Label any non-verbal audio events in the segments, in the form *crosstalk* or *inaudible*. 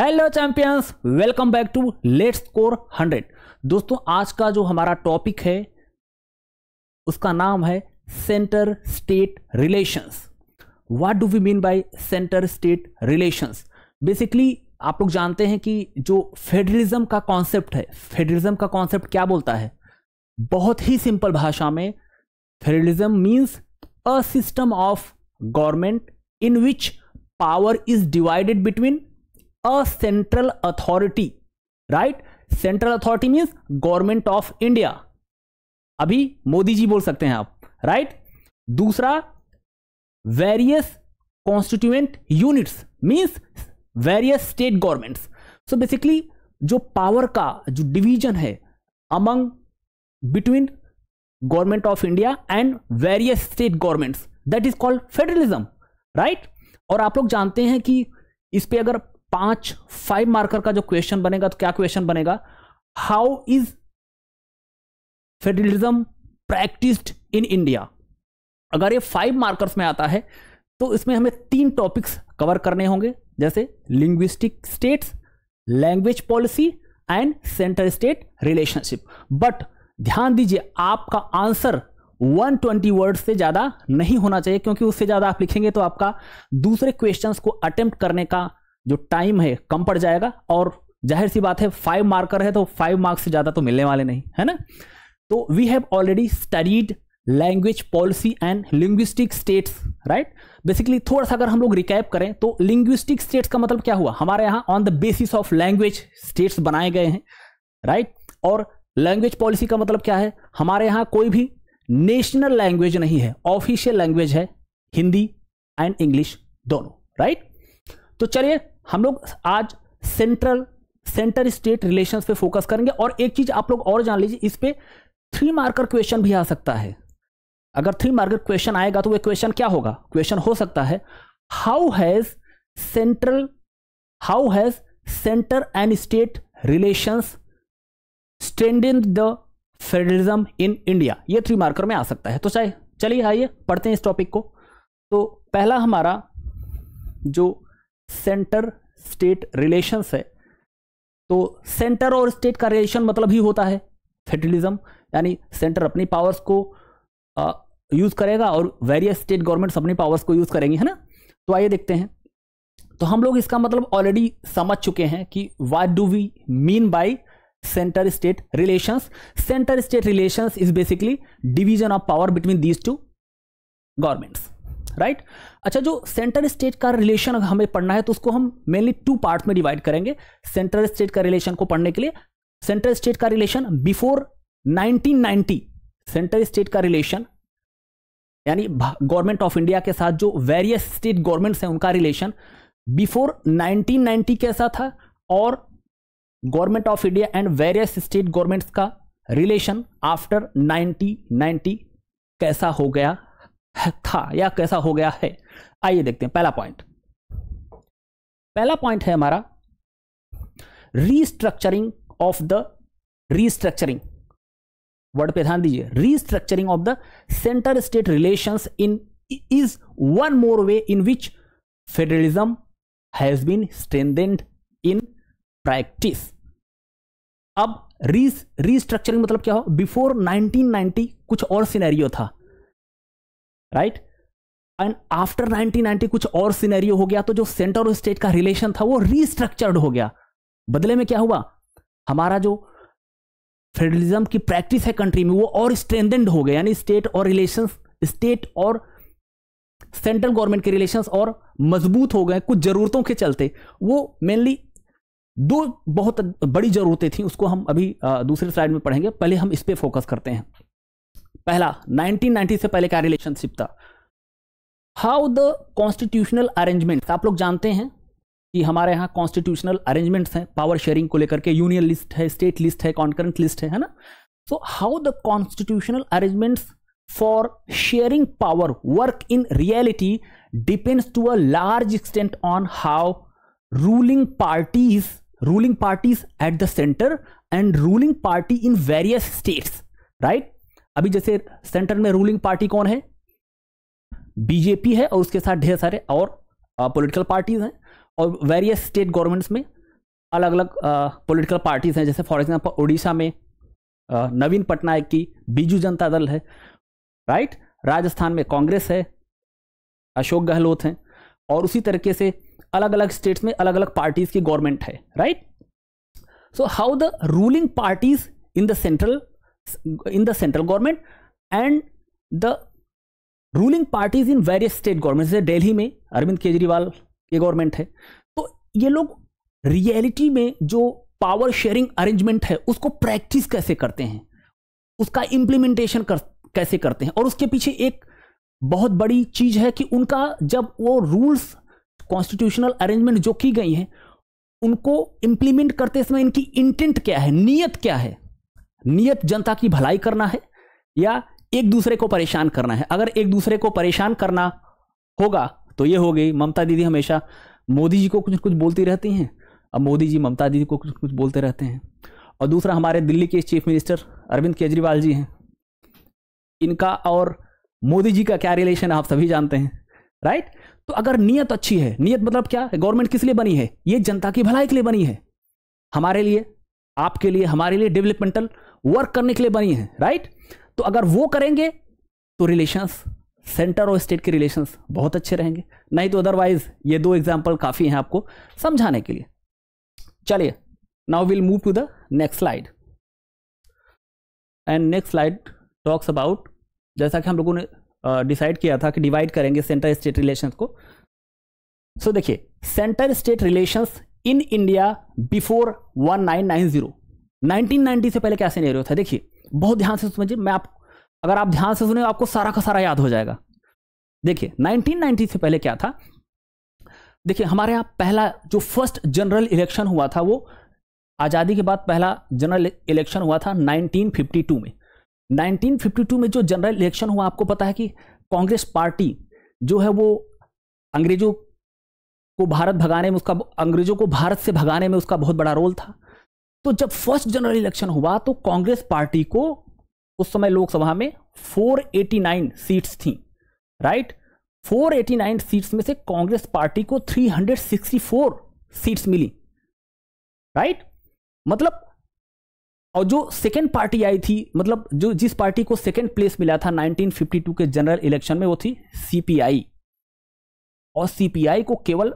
Hello champions welcome back to let score hundred दोस्तों आज का जो हमारा टॉपिक है उसका नाम है centre state relations what do we mean by centre state relations basically आप लोग जानते हैं कि जो फेडरलिज्म का कॉन्सेप्ट है फेडरलिज्म का कॉन्सेप्ट क्या बोलता है बहुत ही सिंपल भाषा में federalism means a system of government in which power is divided between a central authority right central authority means government of India अभी मोदी जी बोल सकते हैं आप राइट right? दूसरा various constituent units means various state governments so basically जो power का जो division है among between government of India and various state governments that is called federalism right और आप लोग जानते हैं कि इस पे अगर पांच फाइव मार्कर का जो क्वेश्चन बनेगा तो क्या क्वेश्चन बनेगा how is federalism practised in India अगर ये फाइव मार्कर्स में आता है तो इसमें हमें तीन टॉपिक्स कवर करने होंगे जैसे linguistic states language policy and centre state relationship but ध्यान दीजिए आपका आंसर 120 वर्ड से ज़्यादा नहीं होना चाहिए क्योंकि उससे ज़्यादा आप लिखेंगे तो आपका दूसरे क्वेश्चंस को अटेम्प्ट करने का जो टाइम है कम पड़ जाएगा और जाहिर सी बात है फाइव मार्कर है तो फाइव मार्क्स से ज़्यादा तो मिलने वाले नहीं है ना तो we have already studied language policy and linguistic states right basically थोड़ा सा अगर हम लोग रिकैप करें तो लिंग्विस्टिक स्टेट्स का मतलब क्या हुआ हमारे यहाँ on the basis of language states बनाए गए हैं राइट right? और लैंग्वेज पॉलिसी का मतलब क्या है हमारे यहाँ कोई भी नेशनल लैंग्वेज नहीं है ऑफिशियल लैंग्वेज है हिंदी एंड इंग्लिश दोनों राइट तो चलिए हम लोग आज सेंट्रल सेंटर स्टेट रिलेशंस पे फोकस करेंगे और एक चीज आप लोग और जान लीजिए इस पर थ्री मार्कर क्वेश्चन भी आ सकता है अगर थ्री मार्कर क्वेश्चन आएगा तो वह क्वेश्चन क्या होगा क्वेश्चन हो सकता है how has central how has centre and state relations in the federalism in India ये थ्री मार्कर में आ सकता है तो चाहे चलिए आइए पढ़ते हैं इस टॉपिक को तो पहला हमारा जो सेंटर स्टेट रिलेशन है तो सेंटर और स्टेट का रिलेशन मतलब ही होता है फेडरलिज्म यानी सेंटर अपनी पावर्स को यूज़ करेगा और वेरियस स्टेट गवर्नमेंट्स अपनी पावर्स को यूज़ करेंगी है ना तो आइए देखते हैं तो हम लोग इसका मतलब ऑलरेडी समझ चुके हैं कि what do we mean by centre state relations centre state relations is basically division of power between these two governments right अच्छा जो सेंटर स्टेट का रिलेशन हमें पढ़ना है तो उसको हम मेनली टू पार्ट में डिवाइड करेंगे सेंट्रल स्टेट का रिलेशन को पढ़ने के लिए सेंट्रल स्टेट का रिलेशन बिफोर 1990 सेंट्रल स्टेट का रिलेशन यानी गवर्नमेंट ऑफ इंडिया के साथ जो वेरियस स्टेट गवर्नमेंट्स हैं उनका रिलेशन बिफोर 1990 कैसा था और government of India and various state governments का रिलेशन आफ्टर 1990 कैसा हो गया *laughs* था या कैसा हो गया है आइए देखते हैं पहला पॉइंट पहला पॉइंट है हमारा restructuring of the restructuring word पे ध्यान दीजिए restructuring of the centre state relations in is one more way in which federalism has been strengthened in practice अब रीस्ट्रक्चरिंग मतलब क्या हो बिफोर 1990 कुछ और सिनेरियो था राइट एंड आफ्टर 1990 कुछ और सिनेरियो हो गया तो जो सेंटर और स्टेट का रिलेशन था वो रिस्ट्रक्चर्ड हो गया बदले में क्या हुआ हमारा जो फेडरलिज्म की प्रैक्टिस है कंट्री में वो और स्ट्रेंथेंड हो गया यानी स्टेट और रिलेशन स्टेट और सेंट्रल गवर्नमेंट के रिलेशंस और मजबूत हो गए कुछ ज़रूरतों के चलते वो मेनली दो बहुत बड़ी ज़रूरतें थी उसको हम अभी दूसरे स्लाइड में पढ़ेंगे पहले हम इस पर फोकस करते हैं पहला 1990 से पहले क्या रिलेशनशिप था हाउ द कॉन्स्टिट्यूशनल अरेंजमेंट आप लोग जानते हैं कि हमारे यहाँ कॉन्स्टिट्यूशनल अरेंजमेंट्स हैं पावर शेयरिंग को लेकर के यूनियन लिस्ट है स्टेट लिस्ट है कॉन्करेंट लिस्ट है है ना so how the constitutional arrangements for sharing power work in reality depends to a large extent on how ruling parties ruling parties at the centre and ruling party in various states right अभी जैसे centre में ruling party कौन है BJP है और उसके साथ ढेर सारे और पॉलिटिकल पार्टीज हैं और वेरियस स्टेट गवर्नमेंट्स में अलग अलग पॉलिटिकल पार्टीज हैं जैसे फॉर एग्जांपल उड़ीसा में आ, नवीन पटनायक की बीजू जनता दल है राइट राजस्थान में कांग्रेस है अशोक गहलोत हैं और उसी तरीके से अलग अलग स्टेट्स में अलग अलग पार्टीज की गवर्नमेंट है right so how the ruling parties in the central in the central government and the ruling parties in various state government जैसे दिल्ली में अरविंद केजरीवाल के गवर्नमेंट है तो ये लोग रियलिटी में जो पावर शेयरिंग अरेंजमेंट है उसको प्रैक्टिस कैसे करते हैं उसका इंप्लीमेंटेशन कर, कैसे करते हैं और उसके पीछे एक बहुत बड़ी चीज है कि उनका जब वो रूल्स कॉन्स्टिट्यूशनल अरेंजमेंट जो की गई है उनको इंप्लीमेंट करते समय इनकी इंटेंट क्या है नीयत क्या है नियत जनता की भलाई करना है या एक दूसरे को परेशान करना है अगर एक दूसरे को परेशान करना होगा तो ये हो गई ममता दीदी हमेशा मोदी जी को कुछ कुछ बोलती रहती हैं अब मोदी जी ममता दीदी को कुछ कुछ बोलते रहते हैं और दूसरा हमारे दिल्ली के चीफ मिनिस्टर अरविंद केजरीवाल जी हैं इनका और मोदी जी का क्या रिलेशन आप सभी जानते हैं राइट तो अगर नीयत अच्छी है नीयत मतलब क्या गवर्नमेंट किस लिए बनी है ये जनता की भलाई के लिए बनी है हमारे लिए आपके लिए हमारे लिए डेवलपमेंटल वर्क करने के लिए बनी है राइट तो अगर वो करेंगे तो रिलेशंस सेंटर और स्टेट के रिलेशंस बहुत अच्छे रहेंगे नहीं तो अदरवाइज ये दो एग्जाम्पल काफ़ी हैं आपको समझाने के लिए चलिए now will move to the next slide and next slide talks about जैसा कि हम लोगों ने डिसाइड uh, किया था कि डिवाइड करेंगे सेंटर स्टेट रिलेशंस को सो देखिए centre state relations in India before 1990 1990 से पहले क्या रहे था देखिए बहुत ध्यान से समझिए मैं आप अगर आप ध्यान से सुने आपको सारा का सारा याद हो जाएगा देखिए 1990 से पहले क्या था देखिए हमारे यहाँ पहला जो फर्स्ट जनरल इलेक्शन हुआ था वो आज़ादी के बाद पहला जनरल इलेक्शन हुआ था 1952 में 1952 में जो जनरल इलेक्शन हुआ आपको पता है कि कांग्रेस पार्टी जो है वो अंग्रेजों को भारत भगाने में उसका अंग्रेजों को भारत से भगाने में उसका बहुत बड़ा रोल था तो जब फर्स्ट जनरल इलेक्शन हुआ तो कांग्रेस पार्टी को उस समय लोकसभा में 489 सीट्स थी राइट 489 सीट्स में से कांग्रेस पार्टी को 364 सीट्स मिली राइट मतलब और जो सेकेंड पार्टी आई थी मतलब जो जिस पार्टी को सेकेंड प्लेस मिला था 1952 के जनरल इलेक्शन में वो थी सीपीआई और सीपीआई को केवल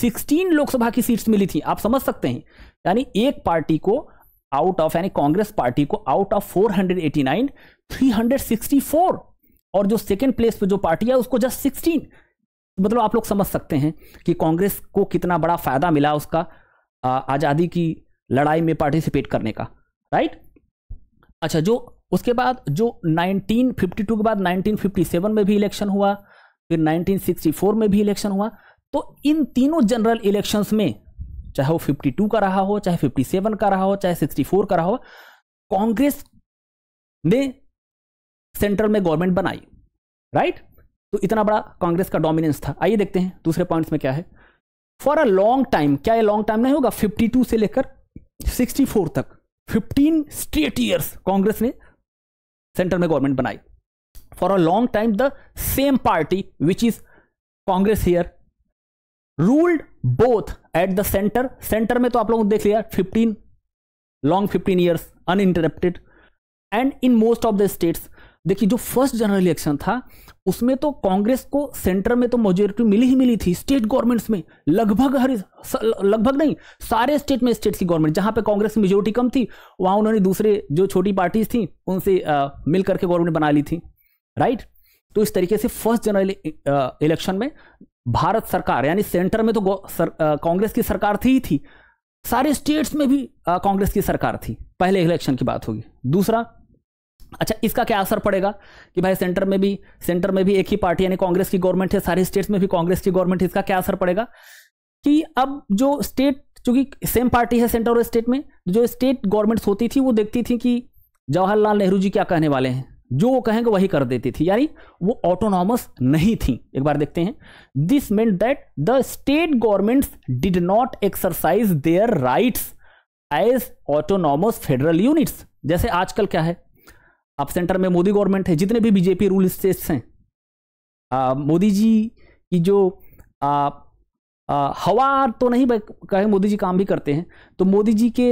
16 लोकसभा की सीट्स मिली थी आप समझ सकते हैं यानी एक पार्टी को आउट ऑफ यानी कांग्रेस पार्टी को आउट ऑफ 489 364 और जो सेकेंड प्लेस पे जो पार्टी है उसको जस्ट 16 मतलब आप लोग समझ सकते हैं कि कांग्रेस को कितना बड़ा फायदा मिला उसका आज़ादी की लड़ाई में पार्टिसिपेट करने का राइट अच्छा जो उसके बाद जो 1952 के बाद 1957 में भी इलेक्शन हुआ फिर 1964 में भी इलेक्शन हुआ तो इन तीनों जनरल इलेक्शंस में चाहे वो 52 का रहा हो चाहे 57 का रहा हो चाहे 64 का रहा हो कांग्रेस ने सेंट्रल में गवर्नमेंट बनाई राइट तो इतना बड़ा कांग्रेस का डोमिनेंस था आइए देखते हैं दूसरे पॉइंट्स में क्या है फॉर अ लॉन्ग टाइम क्या ये लॉन्ग टाइम नहीं होगा 52 से लेकर 64 तक 15 स्ट्रेट ईयर्स कांग्रेस ने सेंटर में गवर्नमेंट बनाई for a long time the same party which is Congress here ruled both at the centre centre में तो आप लोगों ने देख लिया 15 long 15 years uninterrupted and in most of the states देखिए जो फर्स्ट जनरल इलेक्शन था उसमें तो कांग्रेस को सेंटर में तो मेजोरिटी मिली ही मिली थी स्टेट गवर्नमेंट्स में लगभग हर लगभग नहीं सारे स्टेट में स्टेट्स की गवर्नमेंट जहां पे कांग्रेस की मेजोरिटी कम थी वहां उन्होंने दूसरे जो छोटी पार्टीज थी उनसे आ, मिल करके गवर्नमेंट बना ली थी राइट तो इस तरीके से फर्स्ट जनरल इलेक्शन में भारत सरकार यानी सेंटर में तो कांग्रेस की सरकार थी ही थी सारे स्टेट्स में भी कांग्रेस की सरकार थी पहले इलेक्शन की बात होगी दूसरा अच्छा इसका क्या असर पड़ेगा कि भाई सेंटर में भी सेंटर में भी एक ही पार्टी यानी कांग्रेस की गवर्नमेंट है सारे स्टेट्स में भी कांग्रेस की गवर्नमेंट है इसका क्या असर पड़ेगा कि अब जो स्टेट चूंकि सेम पार्टी है सेंटर और स्टेट में जो स्टेट गवर्नमेंट्स होती थी वो देखती थी कि जवाहरलाल नेहरू जी क्या कहने वाले हैं जो वो कहेंगे वही कर देती थी यानी वो ऑटोनॉमस नहीं थी एक बार देखते हैं this meant that the state governments did not exercise their rights as autonomous federal units जैसे आजकल क्या है अब सेंटर में मोदी गवर्नमेंट है जितने भी बीजेपी रूल स्टेट्स हैं मोदी जी की जो आ, आ, हवा तो नहीं कहें मोदी जी काम भी करते हैं तो मोदी जी के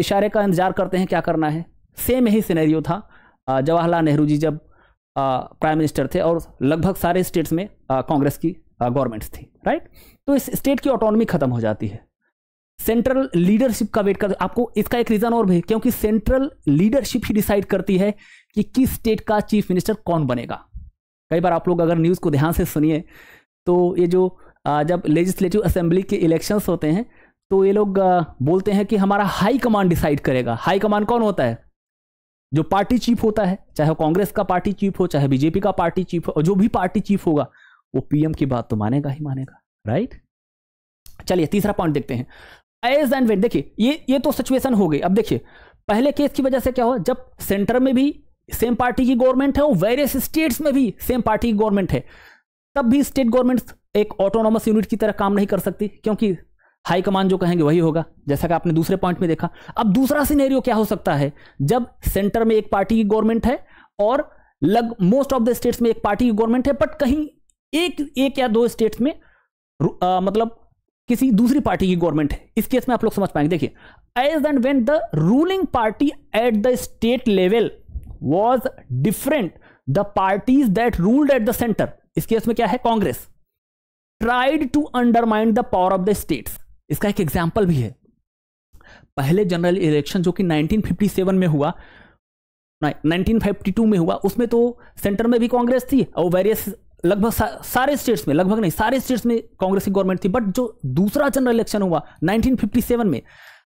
इशारे का इंतजार करते हैं क्या करना है सेम यही सिनेरियो था जवाहरलाल नेहरू जी जब प्राइम मिनिस्टर थे और लगभग सारे स्टेट्स में कांग्रेस की गवर्नमेंट्स थी राइट तो इस स्टेट की ऑटोनॉमी खत्म हो जाती है सेंट्रल लीडरशिप का वेट कर आपको इसका एक रीज़न और भी क्योंकि सेंट्रल लीडरशिप ही डिसाइड करती है कि किस स्टेट का चीफ मिनिस्टर कौन बनेगा कई बार आप लोग अगर न्यूज़ को ध्यान से सुनिए तो ये जो जब लेजिस्लेटिव असेंबली के इलेक्शंस होते हैं तो ये लोग बोलते हैं कि हमारा हाई कमांड डिसाइड करेगा हाई कमांड कौन होता है जो पार्टी चीफ होता है चाहे कांग्रेस का पार्टी चीफ हो चाहे बीजेपी का पार्टी चीफ हो जो भी पार्टी चीफ होगा वो पीएम की बात तो मानेगा ही मानेगा राइट चलिए तीसरा पॉइंट देखते हैं एज एंड वेन देखिए ये ये तो सिचुएशन हो गई अब देखिए पहले केस की वजह से क्या हुआ जब सेंटर में भी सेम पार्टी की गवर्नमेंट है और वेरियस स्टेट्स में भी सेम पार्टी की गवर्नमेंट है तब भी स्टेट गवर्नमेंट एक ऑटोनोमस यूनिट की तरह काम नहीं कर सकती क्योंकि हाई कमान जो कहेंगे वही होगा जैसा कि आपने दूसरे पॉइंट में देखा अब दूसरा सिनेरियो क्या हो सकता है जब सेंटर में एक पार्टी की गवर्नमेंट है और लग मोस्ट ऑफ द स्टेट्स में एक पार्टी की गवर्नमेंट है बट कहीं एक एक या दो स्टेट्स में आ, मतलब किसी दूसरी पार्टी की गवर्नमेंट है इस केस में आप लोग समझ पाएंगे देखिए as and when the ruling party at the state level was different the parties that ruled at the centre इस केस में क्या है Congress tried to undermined the power of the states इसका एक एग्जाम्पल भी है पहले जनरल इलेक्शन जो कि 1957 में हुआ 1952 में हुआ उसमें तो सेंटर में भी कांग्रेस थी और वेरियस लगभग सा, सारे स्टेट्स में लगभग नहीं सारे स्टेट्स में कांग्रेस की गवर्नमेंट थी बट जो दूसरा जनरल इलेक्शन हुआ 1957 में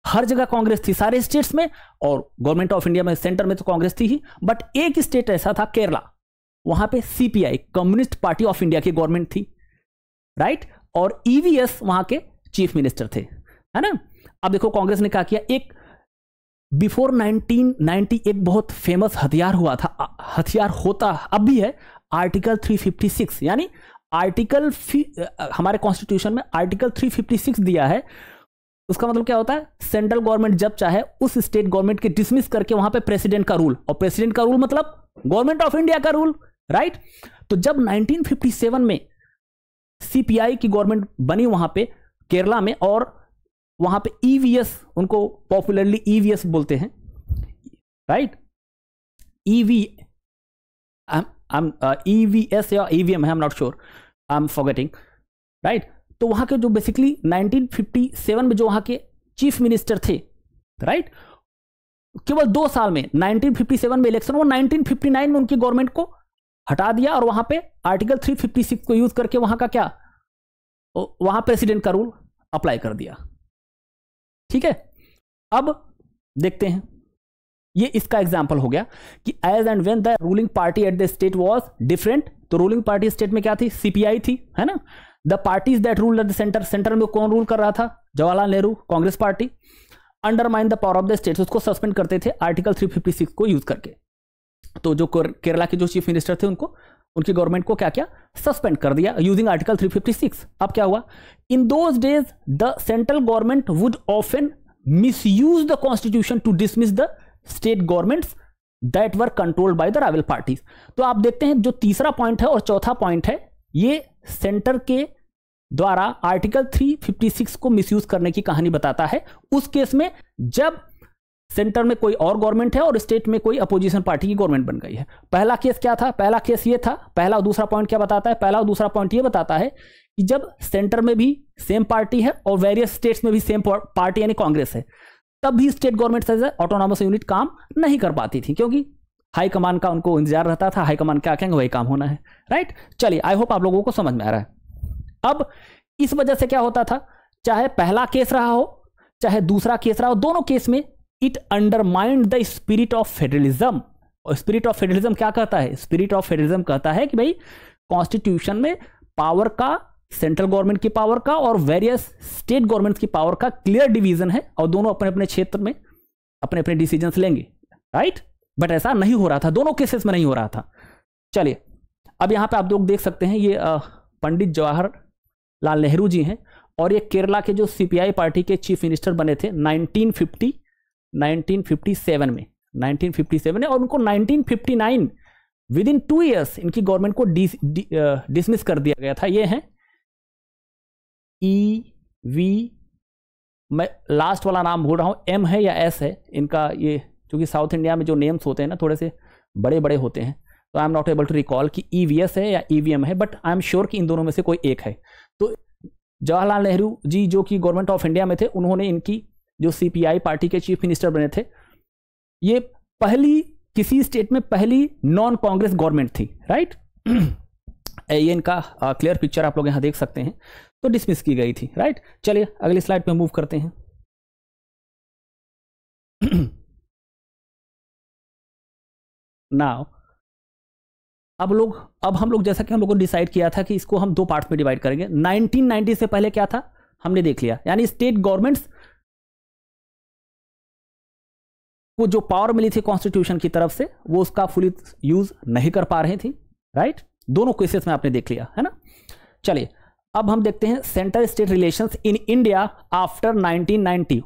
हर जगह कांग्रेस थी सारे स्टेट्स में और गवर्नमेंट ऑफ इंडिया में सेंटर में तो कांग्रेस थी ही बट एक स्टेट ऐसा था केरला वहां पे CPI communist party of India की गवर्नमेंट थी राइट और ईवीएस e वहां के चीफ मिनिस्टर थे है ना अब देखो कांग्रेस ने क्या किया एक बिफोर 1990 एक बहुत फेमस हथियार हुआ था हथियार होता अब भी है आर्टिकल 356 यानी आर्टिकल हमारे कॉन्स्टिट्यूशन में आर्टिकल 356 दिया है उसका मतलब क्या होता है सेंट्रल गवर्नमेंट जब चाहे उस स्टेट गवर्नमेंट के डिसमिस करके वहां पे प्रेसिडेंट का रूल और प्रेसिडेंट का रूल मतलब गवर्नमेंट ऑफ इंडिया का रूल राइट तो जब 1957 में सीपीआई की गवर्नमेंट बनी वहां पे केरला में और वहां पे ईवीएस e उनको पॉपुलरली ईवीएस e बोलते हैं राइट ईवी ईवीएस या ईवीएम e है I am not sure I am forgetting right तो वहां के जो बेसिकली 1957 में जो वहां के चीफ मिनिस्टर थे राइट केवल दो साल में 1957 में इलेक्शन हुआ 1959 में उनकी गवर्नमेंट को हटा दिया और वहां पे आर्टिकल 356 को यूज करके वहां का क्या वहां प्रेसिडेंट का रूल अप्लाई कर दिया ठीक है अब देखते हैं ये इसका एग्जाम्पल हो गया कि as and when the ruling party at the state was different तो रूलिंग पार्टी स्टेट में क्या थी सीपीआई थी है ना the parties that rule at the centre centre में कौन रूल कर रहा था Jawaharlal Nehru Congress party undermine the power of the state उसको सस्पेंड करते थे आर्टिकल 356 को यूज करके तो जो केरला के जो चीफ मिनिस्टर थे उनको उनकी गवर्नमेंट को क्या क्या सस्पेंड कर दिया यूजिंग आर्टिकल 356 अब क्या हुआ in those days the central government would often misuse the constitution to dismiss the state government that were controlled by the rival parties तो आप देखते हैं जो तीसरा पॉइंट है और चौथा पॉइंट है ये सेंटर के द्वारा आर्टिकल 356 को मिसयूज करने की कहानी बताता है उस केस में जब सेंटर में कोई और गवर्नमेंट है और स्टेट में कोई अपोजिशन पार्टी की गवर्नमेंट बन गई है पहला केस क्या था पहला केस ये था पहला और दूसरा पॉइंट क्या बताता है पहला और दूसरा पॉइंट ये बताता है कि जब सेंटर में भी सेम पार्टी है और वेरियस स्टेट्स में भी सेम पार्टी यानी कांग्रेस है तब भी स्टेट गवर्नमेंट से ऑटोनॉमस यूनिट काम नहीं कर पाती थी क्योंकि हाईकमान का उनको इंतजार रहता था हाईकमान क्या कहेंगे वही काम होना है राइट चलिए आई होप आप लोगों को समझ में आ रहा है अब इस वजह से क्या होता था चाहे पहला केस रहा हो चाहे दूसरा केस रहा हो दोनों केस में it undermined the spirit of federalism और स्पिरिट ऑफ फेडरलिज्म क्या कहता है स्पिरिट ऑफ फेडरलिज्म कहता है कि भाई कॉन्स्टिट्यूशन में पावर का सेंट्रल गवर्नमेंट की पावर का और वेरियस स्टेट गवर्नमेंट्स की पावर का क्लियर डिवीजन है और दोनों अपने अपने क्षेत्र में अपने अपने डिसीजन लेंगे राइट बट ऐसा नहीं हो रहा था दोनों केसेस में नहीं हो रहा था चलिए अब यहाँ पे आप लोग देख सकते हैं ये पंडित जवाहर लाल नेहरू जी हैं और ये केरला के जो सीपीआई पार्टी के चीफ मिनिस्टर बने थे 1950 1957 में 1957 में और उनको 1959 विद इन टू ईयर्स इनकी गवर्नमेंट को डिस, डिसमिस कर दिया गया था ये हैं ई e वी मैं लास्ट वाला नाम भूल रहा हूँ एम है या एस है इनका ये क्योंकि साउथ इंडिया में जो नेम्स होते हैं ना थोड़े से बड़े बड़े होते हैं तो I am not able to recall कि ई e है या ई e है बट आई एम श्योर कि इन दोनों में से कोई एक है तो जवाहरलाल नेहरू जी जो कि गवर्नमेंट ऑफ इंडिया में थे उन्होंने इनकी जो सीपीआई पार्टी के चीफ मिनिस्टर बने थे ये पहली किसी स्टेट में पहली नॉन कांग्रेस गवर्नमेंट थी राइट *clears throat* ये इनका क्लियर पिक्चर आप लोग यहां देख सकते हैं तो डिसमिस की गई थी राइट चलिए अगली स्लाइड पे मूव करते हैं नाउ *clears throat* अब लोग अब हम लोग जैसा कि हम लोगों ने डिसाइड किया था कि इसको हम दो पार्ट्स में डिवाइड करेंगे 1990 से पहले क्या था हमने देख लिया यानी स्टेट गवर्नमेंट्स को जो पावर मिली थी कॉन्स्टिट्यूशन की तरफ से वो उसका फुल यूज नहीं कर पा रहे थी राइट दोनों क्वेश्चन में आपने देख लिया है ना चलिए अब हम देखते हैं centre state relation in India after nineteen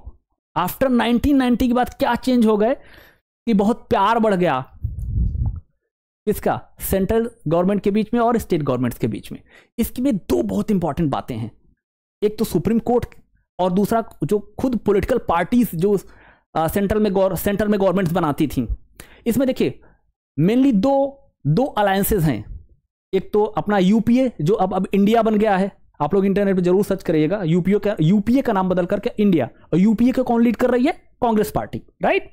after 1990 के बाद क्या चेंज हो गए कि बहुत प्यार बढ़ गया इसका सेंट्रल गवर्नमेंट के बीच में और स्टेट गवर्नमेंट्स के बीच में इसके में दो बहुत इंपॉर्टेंट बातें हैं एक तो सुप्रीम कोर्ट और दूसरा जो खुद पॉलिटिकल पार्टीज जो सेंट्रल में गौर में गवर्नमेंट्स बनाती थी इसमें देखिए मेनली दो दो अलायंसेज हैं एक तो अपना यूपीए जो अब अब इंडिया बन गया है आप लोग इंटरनेट पर जरूर सर्च करिएगा यूपीए का यूपीए का नाम बदल करके इंडिया और यूपीए को कौन लीड कर रही है कांग्रेस पार्टी राइट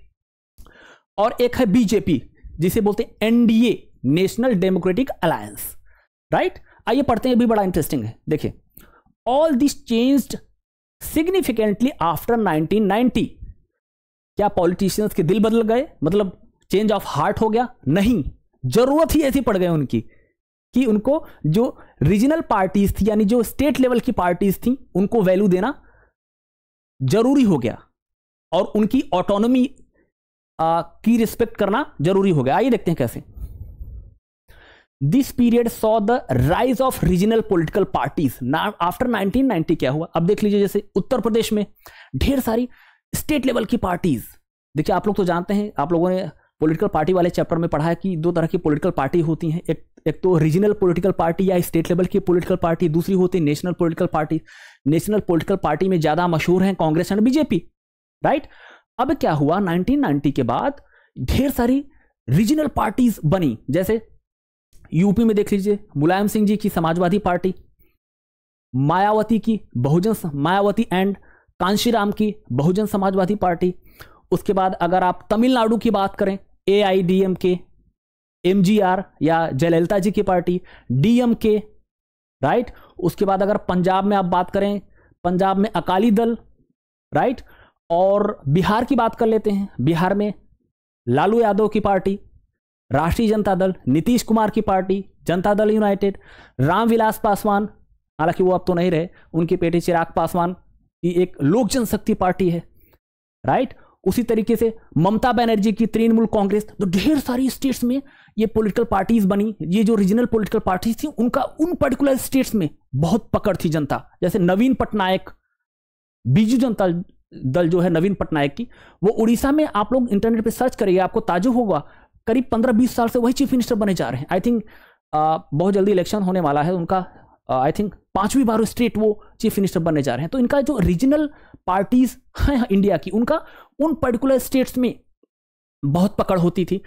और एक है बीजेपी जिसे बोलते हैं NDA national democratic alliance right आइए पढ़ते हैं भी बड़ा इंटरेस्टिंग है देखिए all this changed significantly after 1990 क्या पॉलिटिशियंस के दिल बदल गए मतलब चेंज ऑफ हार्ट हो गया नहीं जरूरत ही ऐसी पड़ गई उनकी कि उनको जो रीजनल पार्टीज थी यानी जो स्टेट लेवल की पार्टीज थी उनको वैल्यू देना जरूरी हो गया और उनकी ऑटोनोमी की रिस्पेक्ट करना जरूरी हो गया आइए देखते हैं कैसे this period saw the rise of regional political parties after 1990 क्या हुआ अब देख लीजिए जैसे उत्तर प्रदेश में ढेर सारी स्टेट लेवल की पार्टीज देखिए आप लोग तो जानते हैं आप लोगों ने पॉलिटिकल पार्टी वाले चैप्टर में पढ़ा है कि दो तरह की पॉलिटिकल पार्टी होती हैं एक एक तो रीजनल पॉलिटिकल पार्टी या स्टेट लेवल की पॉलिटिकल पार्टी दूसरी होती है national political party national political party में ज़्यादा मशहूर हैं कांग्रेस एंड बीजेपी राइट अब क्या हुआ 1990 के बाद ढेर सारी रीजनल पार्टीज बनी जैसे यूपी में देख लीजिए मुलायम सिंह जी की समाजवादी पार्टी मायावती की बहुजन मायावती एंड कांशीराम की बहुजन समाजवादी पार्टी उसके बाद अगर आप तमिलनाडु की बात करें A I D M K M G R या जयललिता जी की पार्टी डी एम के राइट उसके बाद अगर पंजाब में आप बात करें पंजाब में अकाली दल राइट और बिहार की बात कर लेते हैं बिहार में लालू यादव की पार्टी राष्ट्रीय जनता दल नीतीश कुमार की पार्टी जनता दल यूनाइटेड रामविलास पासवान हालांकि वो अब तो नहीं रहे उनके पेटी चिराग पासवान की एक लोक जनशक्ति पार्टी है राइट उसी तरीके से ममता बनर्जी की तृणमूल कांग्रेस तो ढेर सारी स्टेट्स में ये पॉलिटिकल पार्टीज बनी ये जो रीजनल पॉलिटिकल पार्टीज थी उनका उन पर्टिकुलर स्टेट्स में बहुत पकड़ थी जनता जैसे नवीन पटनायक बीजू जनता दल जो है नवीन पटनायक की वो उड़ीसा में आप लोग इंटरनेट पर सर्च करिए आपको ताजु होगा करीब पंद्रह बीस साल से वही चीफ मिनिस्टर बने जा रहे हैं आई थिंक बहुत जल्दी इलेक्शन होने वाला है उनका आई थिंक पांचवी बार स्टेट वो चीफ मिनिस्टर बनने जा रहे हैं तो इनका जो रीजनल पार्टीज हैं इंडिया की उनका उन पर्टिकुलर स्टेट्स में बहुत पकड़ होती थी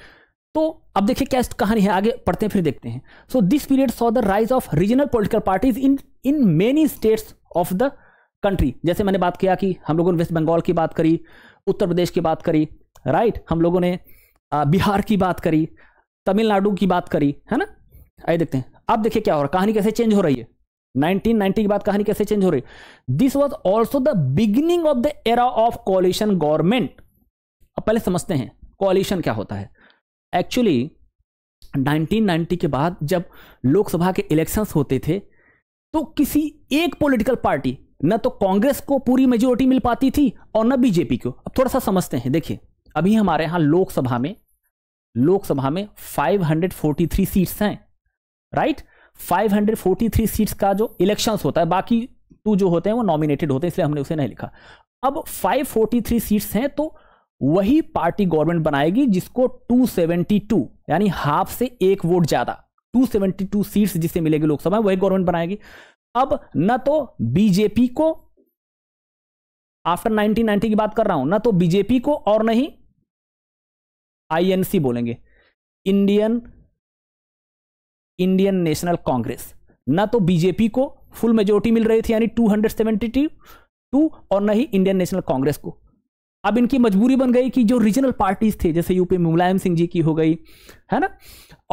तो अब देखिए क्या कहानी है आगे पढ़ते हैं फिर देखते हैं so this period saw the rise of regional political parties in in many states of the country जैसे मैंने बात किया कि हम लोगों ने वेस्ट बंगाल की बात करी उत्तर प्रदेश की बात करी राइट हम लोगों ने बिहार की बात करी तमिलनाडु की बात करी है ना आइए देखते हैं अब देखिए क्या हो रहा है कहानी कैसे चेंज हो रही है 1990 के बाद कहानी कैसे चेंज हो रही है this was also the beginning of the era of coalition government अब पहले समझते हैं कॉलिशन क्या होता है एक्चुअली 1990 के बाद जब लोकसभा के इलेक्शंस होते थे तो किसी एक पॉलिटिकल पार्टी न तो कांग्रेस को पूरी मेजोरिटी मिल पाती थी और न बीजेपी को अब थोड़ा सा समझते हैं देखिए अभी हमारे यहां लोकसभा में लोकसभा में 543 सीट्स हैं राइट 543 सीट्स का जो इलेक्शंस होता है बाकी टू जो होते हैं वो नॉमिनेटेड होते हैं इसलिए हमने उसे नहीं लिखा अब 543 सीट्स हैं तो वही पार्टी गवर्नमेंट बनाएगी जिसको 272 यानी हाफ से एक वोट ज्यादा 272 सीट्स जिसे मिलेगी लोकसभा वही गवर्नमेंट बनाएगी अब न तो बीजेपी को आफ्टर 1990 की बात कर रहा हूं ना तो बीजेपी को और नहीं आईएनसी बोलेंगे इंडियन इंडियन नेशनल कांग्रेस ना तो बीजेपी को फुल मेजोरिटी मिल रही थी यानी टू हंड्रेड टू और ना ही इंडियन नेशनल कांग्रेस को अब इनकी मजबूरी बन गई कि जो रीजनल पार्टीज थे जैसे यूपी में मुलायम सिंह जी की हो गई है ना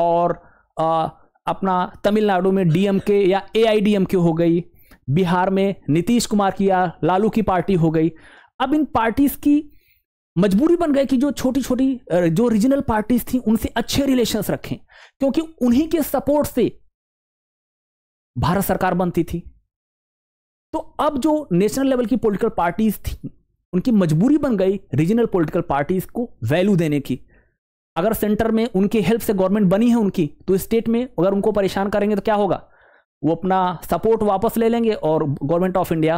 और आ, अपना तमिलनाडु में डीएमके या एआईडीएमके हो गई बिहार में नीतीश कुमार की या लालू की पार्टी हो गई अब इन पार्टीज की मजबूरी बन गए कि जो छोटी छोटी जो रीजनल पार्टीज थी उनसे अच्छे रिलेशंस रखें क्योंकि उन्हीं के सपोर्ट से भारत सरकार बनती थी तो अब जो नेशनल लेवल की पॉलिटिकल पार्टीज थी उनकी मजबूरी बन गई रीजनल पॉलिटिकल पार्टीज को वैल्यू देने की अगर सेंटर में उनकी हेल्प से गवर्नमेंट बनी है उनकी तो स्टेट में अगर उनको परेशान करेंगे तो क्या होगा वो अपना सपोर्ट वापस ले लेंगे और गवर्नमेंट ऑफ इंडिया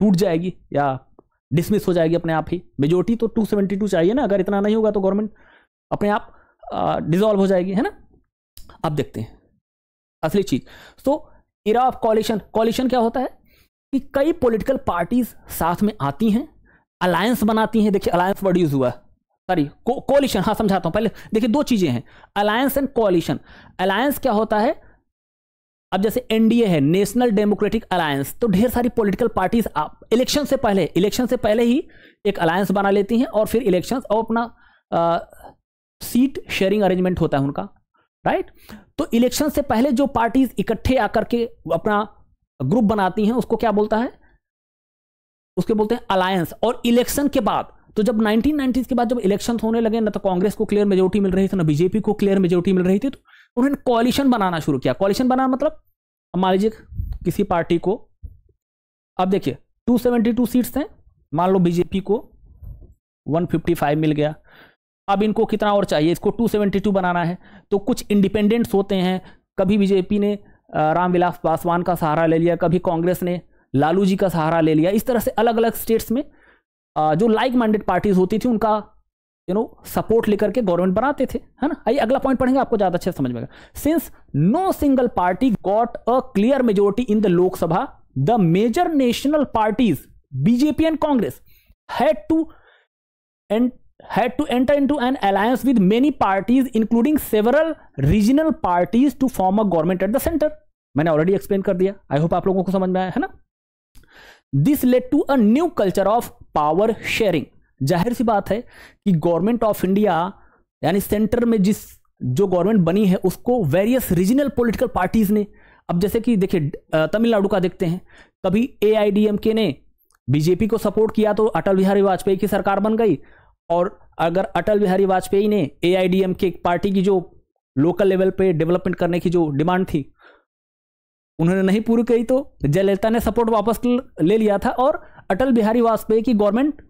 टूट जाएगी या डिसमिस हो जाएगी अपने आप ही मेजोरिटी तो 272 चाहिए ना अगर इतना नहीं होगा तो गवर्नमेंट अपने आप डिजॉल्व हो जाएगी है ना अब देखते हैं असली चीज so era of coalition coalition क्या होता है कि कई पॉलिटिकल पार्टीज साथ में आती हैं अलायंस बनाती हैं देखिए अलायंस वर्ड यूज हुआ सॉरी कोलिशन हाँ समझाता हूँ पहले देखिए दो चीज़ें हैं अलायंस एंड कॉलिशन अलायंस क्या होता है अब जैसे एनडीए है नेशनल डेमोक्रेटिक अलायंस तो ढेर सारी पॉलिटिकल पार्टीज इलेक्शन से पहले इलेक्शन से पहले ही एक अलायंस बना लेती हैं और फिर इलेक्शंस और अपना आ, सीट शेयरिंग अरेंजमेंट होता है उनका राइट तो इलेक्शन से पहले जो पार्टीज इकट्ठे आकर के अपना ग्रुप बनाती हैं उसको क्या बोलता है उसके बोलते हैं अलायंस और इलेक्शन के बाद तो जब नाइनटीन के बाद जब इलेक्शन होने लगे ना तो कांग्रेस को क्लियर मेजोरिटी मिल रही थी ना बीजेपी को क्लियर मेजोरिटी मिल रही थी तो उन्होंने कॉलिशन बनाना शुरू किया कॉलिशन बनाना मतलब मान लीजिए किसी पार्टी को अब देखिए 272 सीट्स हैं मान लो बीजेपी को 155 मिल गया अब इनको कितना और चाहिए इसको 272 बनाना है तो कुछ इंडिपेंडेंट्स होते हैं कभी बीजेपी ने रामविलास पासवान का सहारा ले लिया कभी कांग्रेस ने लालू जी का सहारा ले लिया इस तरह से अलग अलग स्टेट्स में जो लाइक माइंडेड पार्टीज होती थी उनका यू नो सपोर्ट लेकर के गवर्नमेंट बनाते थे है ना आइए अगला पॉइंट पढ़ेंगे आपको ज़्यादा अच्छे समझ में आएगा since no single party got a clear majority in the Lok Sabha the major national parties BJP and Congress had to and to enter in to an alliance with many parties including several regional parties to form a government at the centre मैंने already explain कर दिया I hope आप लोगों को समझ में आया है ना this led to a new culture of power sharing जाहिर सी बात है कि गवर्नमेंट ऑफ इंडिया यानी सेंटर में जिस जो गवर्नमेंट बनी है उसको वेरियस रीजनल पॉलिटिकल पार्टीज़ ने अब जैसे कि देखिए तमिलनाडु का देखते हैं कभी ए ने बीजेपी को सपोर्ट किया तो अटल बिहारी वाजपेयी की सरकार बन गई और अगर अटल बिहारी वाजपेयी ने ए के पार्टी की जो लोकल लेवल पे डेवलपमेंट करने की जो डिमांड थी उन्होंने नहीं पूरी की तो जयललिता ने सपोर्ट वापस ले लिया था और अटल बिहारी वाजपेयी की गवर्नमेंट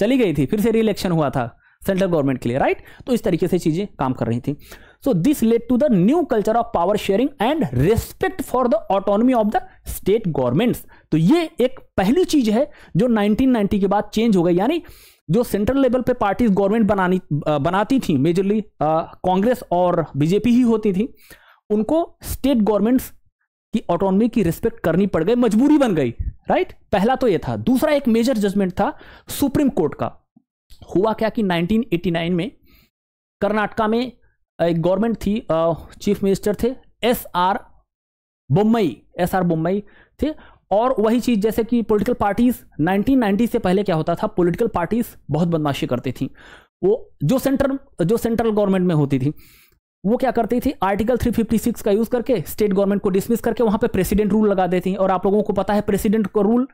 चली गई थी फिर से रिलेक्शन हुआ था सेंट्रल गवर्नमेंट के लिए राइट तो इस तरीके से चीजें काम कर रही थी so this led to the new culture of power sharing and respect for the autonomy of the state governments तो ये एक पहली चीज है जो 1990 के बाद चेंज हो गई यानी जो सेंट्रल लेवल पे पार्टीज गवर्नमेंट बनानी बनाती थी मेजरली कांग्रेस और बीजेपी ही होती थी उनको स्टेट गवर्नमेंट्स की ऑटोनॉमी की रिस्पेक्ट करनी पड़ गई मजबूरी बन गई राइट पहला तो ये था दूसरा एक मेजर जजमेंट था सुप्रीम कोर्ट का हुआ क्या कि 1989 में कर्नाटका में एक गवर्नमेंट थी चीफ मिनिस्टर थे S R Bommai S R Bommai थे और वही चीज़ जैसे कि पॉलिटिकल पार्टीज 1990 से पहले क्या होता था पॉलिटिकल पार्टीज बहुत बदमाशी करती थी वो जो सेंट्रल जो सेंट्रल गवर्नमेंट में होती थी वो क्या करती थी आर्टिकल 356 का यूज करके स्टेट गवर्नमेंट को डिसमिस करके वहां पे प्रेसिडेंट रूल लगा देती और आप लोगों को पता है प्रेसिडेंट का रूल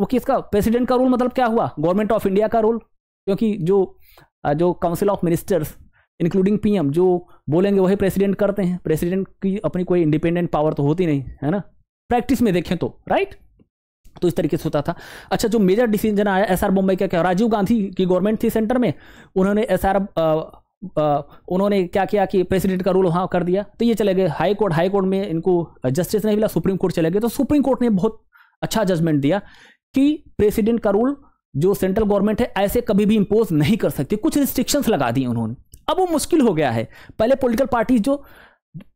वो किसका प्रेसिडेंट का रूल मतलब क्या हुआ गवर्नमेंट ऑफ इंडिया का रूल क्योंकि जो जो council of ministers including PM जो बोलेंगे वही प्रेसिडेंट करते हैं प्रेसिडेंट की अपनी कोई इंडिपेंडेंट पावर तो होती नहीं है ना प्रैक्टिस में देखें तो राइट तो इस तरीके से होता था अच्छा जो मेजर डिसीजन आया एस आर मुंबई का क्या राजीव गांधी की गवर्नमेंट थी सेंटर में उन्होंने एस आर उन्होंने क्या किया कि प्रेसिडेंट का रूल वहाँ कर दिया तो ये चले गए हाई कोर्ट हाई कोर्ट में इनको जस्टिस नहीं मिला सुप्रीम कोर्ट चले गए तो सुप्रीम कोर्ट ने बहुत अच्छा जजमेंट दिया कि प्रेसिडेंट का रूल जो सेंट्रल गवर्नमेंट है ऐसे कभी भी इम्पोज नहीं कर सकती कुछ रिस्ट्रिक्शंस लगा दिए उन्होंने अब वो मुश्किल हो गया है पहले पोलिटिकल पार्टी जो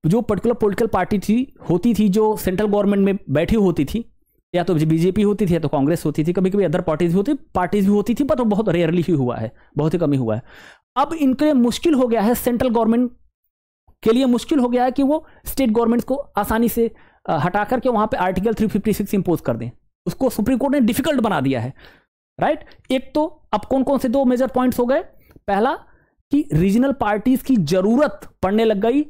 जो पर्टिकुलर पोलिटिकल पार्टी थी होती थी जो सेंट्रल गवर्नमेंट में बैठी होती थी या तो बीजेपी होती थी या तो कांग्रेस होती थी कभी कभी अदर पार्टीज भी होती पार्टीज भी होती थी पर तो बहुत रेयरली ही हुआ है बहुत ही कमी हुआ है अब इनके लिए मुश्किल हो गया है सेंट्रल गवर्नमेंट के लिए मुश्किल हो गया है कि वो स्टेट गवर्नमेंट्स को आसानी से हटा करके वहां पे आर्टिकल 356 इंपोज कर दें उसको सुप्रीम कोर्ट ने डिफिकल्ट बना दिया है राइट एक तो अब कौन कौन से दो मेजर पॉइंट्स हो गए पहला कि रीजनल पार्टीज की जरूरत पड़ने लग गई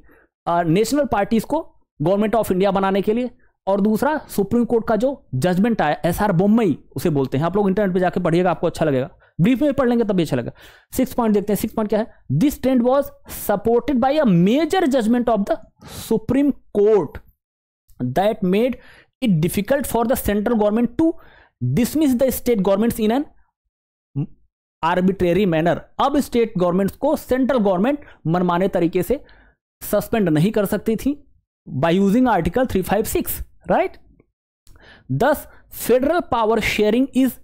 नेशनल पार्टीज को गवर्नमेंट ऑफ इंडिया बनाने के लिए और दूसरा सुप्रीम कोर्ट का जो जजमेंट आया एस आर बोम्बई उसे बोलते हैं आप लोग इंटरनेट पर जाकर पढ़िएगा आपको अच्छा लगेगा ब्रीफ में पढ़ लेंगे तब भी अच्छा लगा सिक्स पॉइंट देखते हैं सिक्स पॉइंट क्या है this trend was supported by a major judgment of the supreme court that made it difficult for the central government to dismiss the state government in an arbitrary manner अब state governments को central government मनमाने तरीके से suspend नहीं कर सकती थी by using article 356 right this federal power sharing is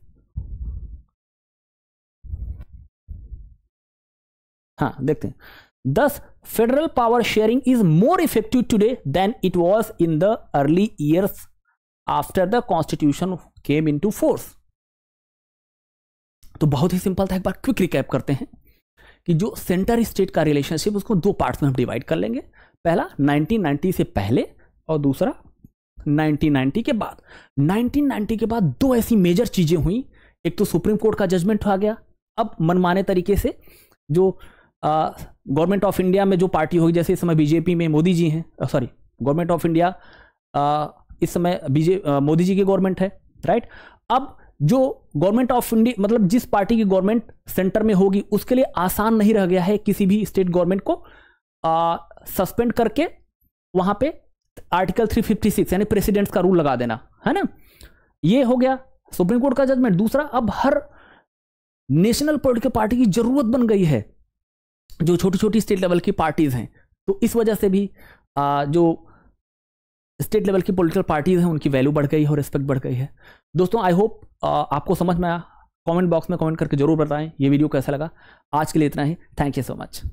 हाँ देखते हैं this federal power sharing is more effective today than it was in the early years after the constitution came into force तो बहुत ही simple था एक बार quick recap करते हैं कि जो सेंटर स्टेट का रिलेशनशिप उसको दो पार्ट्स में हम डिवाइड कर लेंगे पहला 1990 से पहले और दूसरा 1990 के बाद 1990 के बाद दो ऐसी मेजर चीज़ें हुई एक तो सुप्रीम कोर्ट का जजमेंट आ गया अब मनमाने तरीके से जो गवर्नमेंट ऑफ इंडिया में जो पार्टी होगी जैसे इस समय बीजेपी में मोदी जी हैं सॉरी गवर्नमेंट ऑफ इंडिया इस समय बीजे मोदी जी की गवर्नमेंट है राइट अब जो गवर्नमेंट ऑफ इंडिया मतलब जिस पार्टी की गवर्नमेंट सेंटर में होगी उसके लिए आसान नहीं रह गया है किसी भी स्टेट गवर्नमेंट को सस्पेंड करके वहां पे आर्टिकल 356 यानी प्रेसिडेंट्स का रूल लगा देना है ना ये हो गया सुप्रीम कोर्ट का जजमेंट दूसरा अब हर नेशनल पोलिटिकल पार्टी की जरूरत बन गई है जो छोटी छोटी स्टेट लेवल की पार्टीज़ हैं तो इस वजह से भी आ, जो स्टेट लेवल की पॉलिटिकल पार्टीज़ हैं उनकी वैल्यू बढ़ गई है और रिस्पेक्ट बढ़ गई है दोस्तों आई होप आपको समझ में आया कमेंट बॉक्स में कमेंट करके जरूर बताएं ये वीडियो कैसा लगा आज के लिए इतना ही थैंक यू सो मच